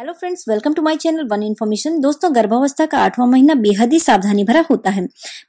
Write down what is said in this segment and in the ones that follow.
Hello friends welcome to my channel one information दोस्तों गर्भावस्था का आठवां महीना बेहद ही सावधानी भरा होता है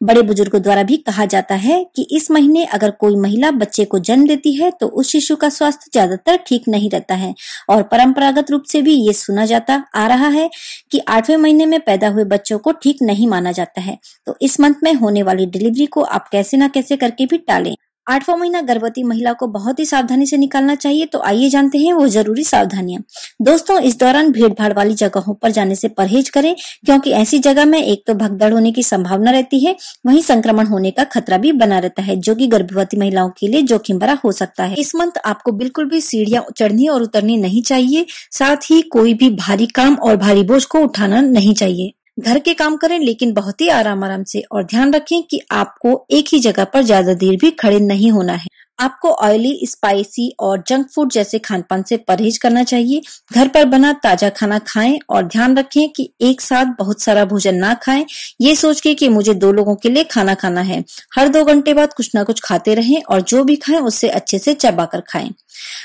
बड़े बुजुर्गों द्वारा भी कहा जाता है कि इस महीने अगर कोई महिला बच्चे को जन्म देती है तो उस शिशु का स्वास्थ्य ज्यादातर ठीक नहीं रहता है और परंपरागत रूप से भी ये सुना जाता आ रहा है की आठवें महीने में पैदा हुए बच्चों को ठीक नहीं माना जाता है तो इस मंथ में होने वाली डिलीवरी को आप कैसे न कैसे करके भी टालें आठवां महीना गर्भवती महिला को बहुत ही सावधानी से निकालना चाहिए तो आइए जानते हैं वो जरूरी सावधानियां दोस्तों इस दौरान भीड़ भाड़ वाली जगहों पर जाने से परहेज करें क्योंकि ऐसी जगह में एक तो भगदड़ होने की संभावना रहती है वहीं संक्रमण होने का खतरा भी बना रहता है जो की गर्भवती महिलाओं के लिए जोखिम भरा हो सकता है इस मंथ आपको बिल्कुल भी सीढ़ियां चढ़नी और उतरनी नहीं चाहिए साथ ही कोई भी भारी काम और भारी बोझ को उठाना नहीं चाहिए घर के काम करें लेकिन बहुत ही आराम आराम से और ध्यान रखें कि आपको एक ही जगह पर ज्यादा देर भी खड़े नहीं होना है आपको ऑयली स्पाइसी और जंक फूड जैसे खान पान से परहेज करना चाहिए घर पर बना ताजा खाना खाएं और ध्यान रखें कि एक साथ बहुत सारा भोजन ना खाएं ये सोच के कि मुझे दो लोगों के लिए खाना खाना है हर दो घंटे बाद कुछ ना कुछ खाते रहें और जो भी खाएं उससे अच्छे से चबा कर खाएं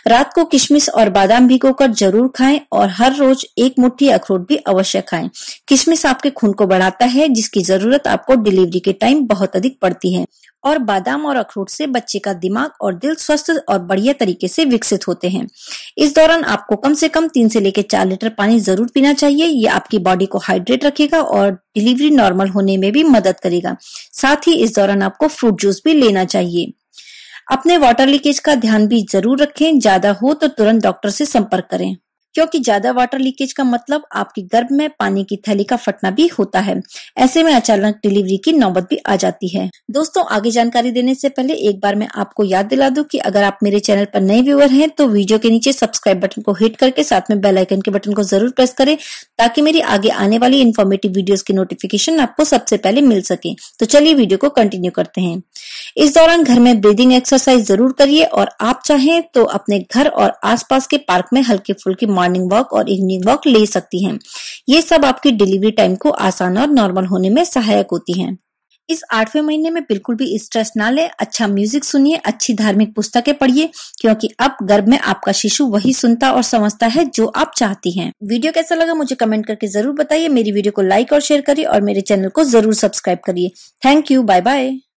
रात को किशमिश और बादाम कर जरूर खाएं और हर रोज एक मुट्ठी अखरोट भी अवश्य खाएं। किशमिश आपके खून को बढ़ाता है जिसकी जरूरत आपको डिलीवरी के टाइम बहुत अधिक पड़ती है और बादाम और अखरोट से बच्चे का दिमाग और दिल स्वस्थ और बढ़िया तरीके से विकसित होते हैं इस दौरान आपको कम से कम तीन से लेकर चार लीटर पानी जरूर पीना चाहिए ये आपकी बॉडी को हाइड्रेट रखेगा और डिलीवरी नॉर्मल होने में भी मदद करेगा साथ ही इस दौरान आपको फ्रूट जूस भी लेना चाहिए अपने वाटर लीकेज का ध्यान भी जरूर रखें ज्यादा हो तो तुरंत डॉक्टर से संपर्क करें क्योंकि ज्यादा वाटर लीकेज का मतलब आपके गर्भ में पानी की थैली का फटना भी होता है ऐसे में अचानक डिलीवरी की नौबत भी आ जाती है दोस्तों आगे जानकारी देने से पहले एक बार मैं आपको याद दिला दूं कि अगर आप मेरे चैनल पर नए व्यूअर हैं तो वीडियो के नीचे सब्सक्राइब बटन को हिट करके साथ में बेलाइकन के बटन को जरूर प्रेस करें ताकि मेरी आगे आने वाली इन्फॉर्मेटिव वीडियो की नोटिफिकेशन आपको सबसे पहले मिल सके तो चलिए वीडियो को कंटिन्यू करते हैं इस दौरान घर में ब्रीदिंग एक्सरसाइज जरूर करिए और आप चाहें तो अपने घर और आसपास के पार्क में हल्के फुल्के मॉर्निंग वॉक और इवनिंग वॉक ले सकती हैं ये सब आपकी डिलीवरी टाइम को आसान और नॉर्मल होने में सहायक होती है इस आठवें महीने में बिल्कुल भी स्ट्रेस ना ले अच्छा म्यूजिक सुनिए अच्छी धार्मिक पुस्तकें पढ़िए क्योंकि अब गर्भ में आपका शिशु वही सुनता और समझता है जो आप चाहती हैं वीडियो कैसा लगा मुझे कमेंट करके जरूर बताइए मेरी वीडियो को लाइक और शेयर करिए और मेरे चैनल को जरूर सब्सक्राइब करिए थैंक यू बाय बाय